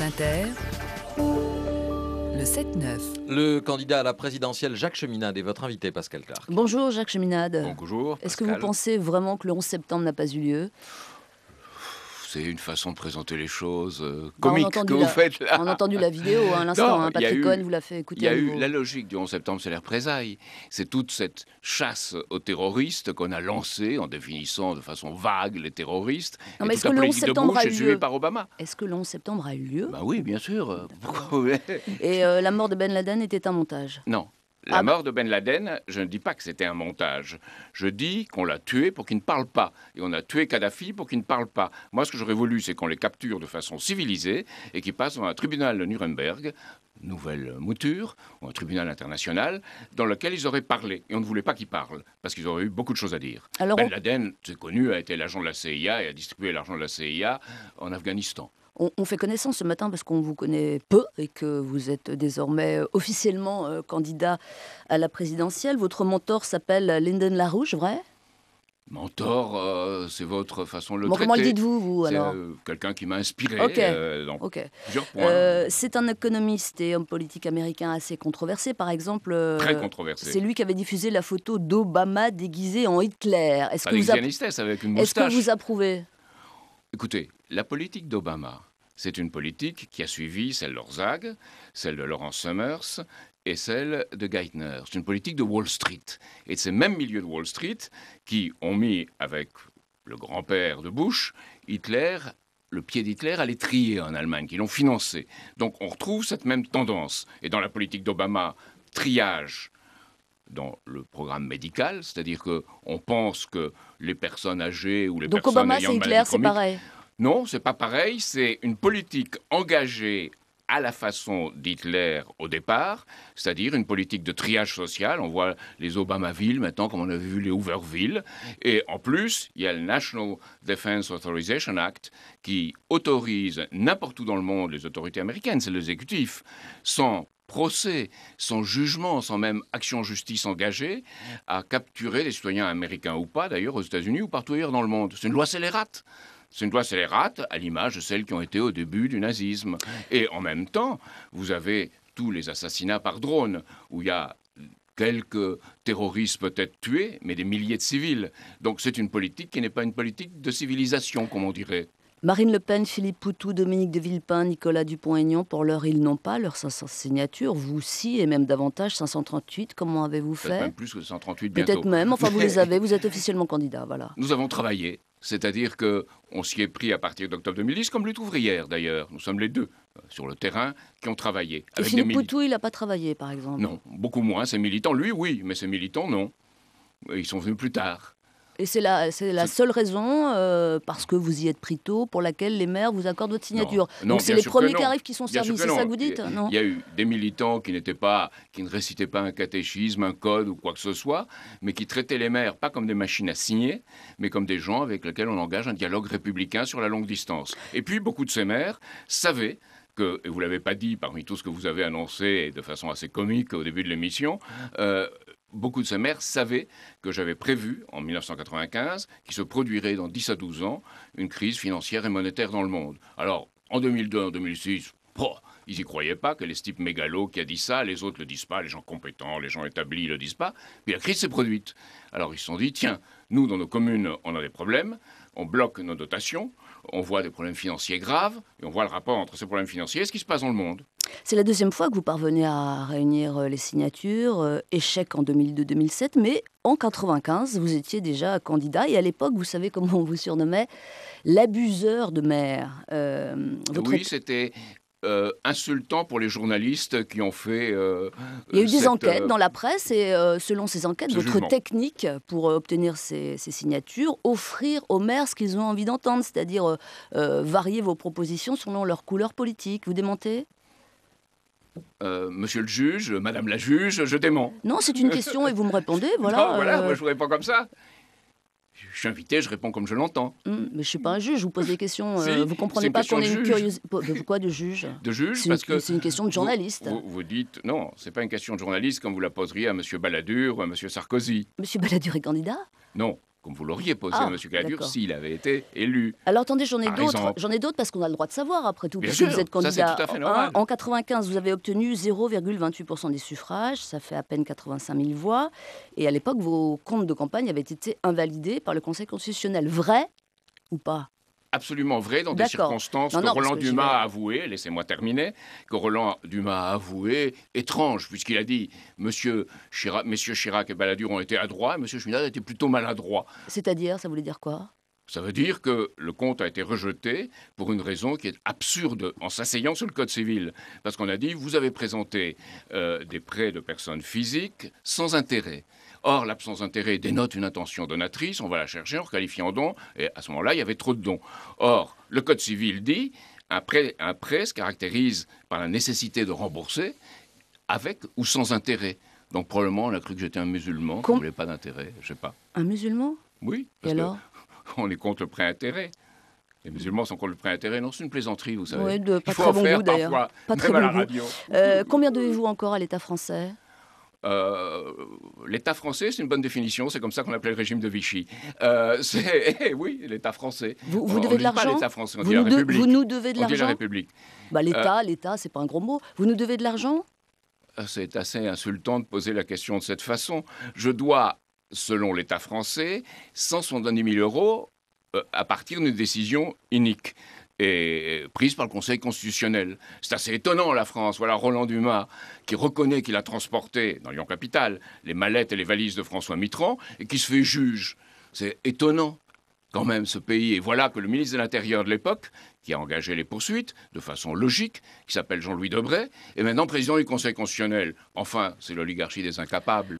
Inter. Le 7-9. Le candidat à la présidentielle Jacques Cheminade est votre invité, Pascal Clark. Bonjour Jacques Cheminade. Bonjour. Est-ce que vous pensez vraiment que le 11 septembre n'a pas eu lieu c'est une façon de présenter les choses euh, bah, comique vous faites là. On a entendu la vidéo hein, à l'instant, hein, Patrick Cohen vous l'a fait écouter. Il y a eu la logique du 11 septembre, c'est les représailles. C'est toute cette chasse aux terroristes qu'on a lancée en définissant de façon vague les terroristes. Non, mais est-ce que le 11 septembre a eu lieu par Obama. Est-ce que le 11 septembre a eu lieu Bah oui, bien sûr. Et euh, la mort de Ben Laden était un montage Non. La mort de Ben Laden, je ne dis pas que c'était un montage. Je dis qu'on l'a tué pour qu'il ne parle pas. Et on a tué Kadhafi pour qu'il ne parle pas. Moi, ce que j'aurais voulu, c'est qu'on les capture de façon civilisée et qu'ils passent dans un tribunal de Nuremberg, nouvelle mouture, ou un tribunal international, dans lequel ils auraient parlé. Et on ne voulait pas qu'ils parlent, parce qu'ils auraient eu beaucoup de choses à dire. Alors ben Laden, c'est connu, a été l'agent de la CIA et a distribué l'argent de la CIA en Afghanistan. On, fait connaissance ce matin parce qu'on vous connaît peu et que vous êtes désormais euh, officiellement euh, candidat à la présidentielle. Votre mentor s'appelle Lyndon Larouche, vrai Mentor, euh, c'est votre façon de le dire. traiter. Comment le dites-vous, vous, alors Quelqu'un qui m'a inspiré Ok. c'est un économiste et homme politique américain assez controversé, par exemple. Très controversé. C'est lui qui avait diffusé la photo d'Obama déguisé en Hitler. Est-ce que, Est-ce que vous approuvez Écoutez, la politique d'Obama, c'est une politique qui a suivi celle d'Orzag, celle de Lawrence Summers et celle de Geithner. C'est une politique de Wall Street. Et de ces mêmes milieux de Wall Street qui ont mis, avec le grand-père de Bush, Hitler, le pied d'Hitler à trier en Allemagne, qui l'ont financé. Donc on retrouve cette même tendance. Et dans la politique d'Obama, triage dans le programme médical, c'est-à-dire qu'on pense que les personnes âgées ou les Donc personnes Obama, ayant maladie Hitler, pareil. Non, c'est pas pareil. C'est une politique engagée à la façon d'Hitler au départ, c'est-à-dire une politique de triage social. On voit les Obamaville maintenant, comme on avait vu les Hooverville. Et en plus, il y a le National Defense Authorization Act qui autorise n'importe où dans le monde les autorités américaines, c'est l'exécutif, sans procès, sans jugement, sans même action justice engagée, à capturer des citoyens américains ou pas, d'ailleurs aux États-Unis ou partout ailleurs dans le monde. C'est une loi scélérate. C'est une loi scélérate à l'image de celles qui ont été au début du nazisme. Et en même temps, vous avez tous les assassinats par drone, où il y a quelques terroristes peut-être tués, mais des milliers de civils. Donc c'est une politique qui n'est pas une politique de civilisation, comme on dirait. Marine Le Pen, Philippe Poutou, Dominique de Villepin, Nicolas Dupont-Aignan, pour l'heure, ils n'ont pas leurs 500 signatures. Vous aussi, et même davantage, 538. Comment avez-vous fait Peut-être même plus que 538 bientôt. Peut-être même. Enfin, vous les avez. Vous êtes officiellement candidat, voilà. Nous avons travaillé. C'est-à-dire on s'y est pris à partir d'octobre 2010, comme lutte ouvrière d'ailleurs. Nous sommes les deux euh, sur le terrain qui ont travaillé. Et Philippe il n'a pas travaillé, par exemple Non, beaucoup moins. Ses militants, lui, oui, mais ses militants, non. Ils sont venus plus tard. Et c'est la, c'est la seule raison, euh, parce que vous y êtes pris tôt, pour laquelle les maires vous accordent votre signature. Donc c'est les premiers qui arrivent qui sont servis, c'est ça que vous dites il y, a, non il y a eu des militants qui n'étaient pas, qui ne récitaient pas un catéchisme, un code ou quoi que ce soit, mais qui traitaient les maires pas comme des machines à signer, mais comme des gens avec lesquels on engage un dialogue républicain sur la longue distance. Et puis beaucoup de ces maires savaient que, et vous l'avez pas dit parmi tout ce que vous avez annoncé de façon assez comique au début de l'émission, euh, beaucoup de ces maires savaient que j'avais prévu, en 1995, qu'il se produirait dans 10 à 12 ans une crise financière et monétaire dans le monde. Alors, en 2002, en 2006, ils n'y croyaient pas, que les types mégalos qui a dit ça, les autres le disent pas, les gens compétents, les gens établis le disent pas. Puis la crise s'est produite. Alors ils se sont dit, tiens, nous, dans nos communes, on a des problèmes, on bloque nos dotations, on voit des problèmes financiers graves, et on voit le rapport entre ces problèmes financiers et ce qui se passe dans le monde. C'est la deuxième fois que vous parvenez à réunir euh, les signatures, euh, échec en 2002-2007, mais en 95, vous étiez déjà candidat et à l'époque, vous savez comment on vous surnommait, l'abuseur de maire. Euh, oui, c'était insultant pour les journalistes qui ont fait. Il y a eu des enquêtes dans la presse et selon ces enquêtes, votre technique pour obtenir ces, ces, signatures, offrir aux maires ce qu'ils ont envie d'entendre, c'est-à-dire varier vos propositions selon leur couleur politique. Vous démentez euh, monsieur le juge, madame la juge, je dément. Non, c'est une question et vous me répondez, voilà. Non, ah, voilà, euh. moi je vous réponds comme ça. Je suis invité, je réponds comme je l'entends. Hum, mais je suis pas un juge, vous posez des questions. ne euh, vous comprenez pas qu'on est une curiosité. Pourquoi de juge De juge Parce que. C'est une question de journaliste. Vous, dites, non, c'est pas une question de journaliste comme vous la poseriez à monsieur Balladur ou à monsieur Sarkozy. Monsieur Balladur est candidat Non comme vous l'auriez posé ah, Monsieur à M. s'il avait été élu. Alors attendez, j'en ai d'autres. J'en ai d'autres parce qu'on a le droit de savoir après tout. vous êtes candidat. tout à fait normal. En 95, vous avez obtenu 0,28% des suffrages, ça fait à peine 85 000 voix. Et à l'époque, vos comptes de campagne avaient été invalidés par le Conseil constitutionnel. Vrai ou pas absolument vrai dans des circonstances que Roland Dumas a avoué, laissez-moi terminer, que Roland Dumas a avoué, étrange, puisqu'il a dit Monsieur Chirac, Monsieur Chirac et Balladur ont été adroits, Monsieur a été plutôt maladroit. C'est-à-dire, ça voulait dire quoi ça veut dire que le compte a été rejeté pour une raison qui est absurde en s'asseyant sur le Code civil. Parce qu'on a dit, vous avez présenté euh, des prêts de personnes physiques sans intérêt. Or, l'absence d'intérêt dénote une intention donatrice, on va la chercher en qualifie en don, et à ce moment-là, il y avait trop de dons. Or, le Code civil dit un prêt, se caractérise par la nécessité de rembourser avec ou sans intérêt. Donc, probablement, on a cru que j'étais un musulman, qu'on ne voulait pas d'intérêt, je sais pas. Un musulman Oui. Parce et alors On est contre le prêt intérêt. Les musulmans sont contre le prêt intérêt. Non, c'est une plaisanterie, vous savez. Oui, de pas très bon goût d'ailleurs. Pas très bon goût. combien devez-vous encore à l'État français euh, L'État français, c'est une bonne définition, c'est comme ça qu'on appelait le régime de Vichy. Euh, eh oui, l'État français. Vous, vous devez de l'argent l'État français, vous nous devez de l'argent République. Bah, L'État, euh, l'État, c'est pas un gros mot. Vous nous devez de l'argent ah, C'est assez insultant de poser la question de cette façon. Je dois, selon l'État français, 170 000 euros à partir d'une décision unique et prise par le Conseil constitutionnel. C'est assez étonnant, la France. Voilà Roland Dumas qui reconnaît qu'il a transporté dans Lyon Capitale les mallettes et les valises de François Mitterrand et qui se fait juge. C'est étonnant quand même ce pays. Et voilà que le ministre de l'Intérieur de l'époque, qui a engagé les poursuites de façon logique, qui s'appelle Jean-Louis Debray, est maintenant président du Conseil constitutionnel. Enfin, c'est l'oligarchie des incapables.